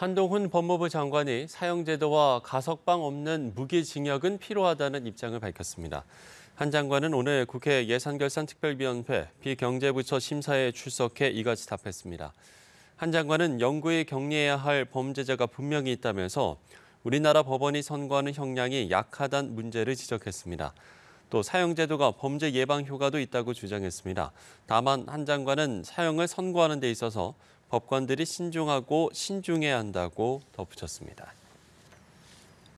한동훈 법무부 장관이 사형제도와 가석방 없는 무기징역은 필요하다는 입장을 밝혔습니다. 한 장관은 오늘 국회 예산결산특별위원회 비경제부처 심사에 출석해 이같이 답했습니다. 한 장관은 영구히 격리해야 할 범죄자가 분명히 있다면서 우리나라 법원이 선고하는 형량이 약하단 문제를 지적했습니다. 또 사형제도가 범죄 예방 효과도 있다고 주장했습니다. 다만 한 장관은 사형을 선고하는 데 있어서 법관들이 신중하고 신중해야 한다고 덧붙였습니다.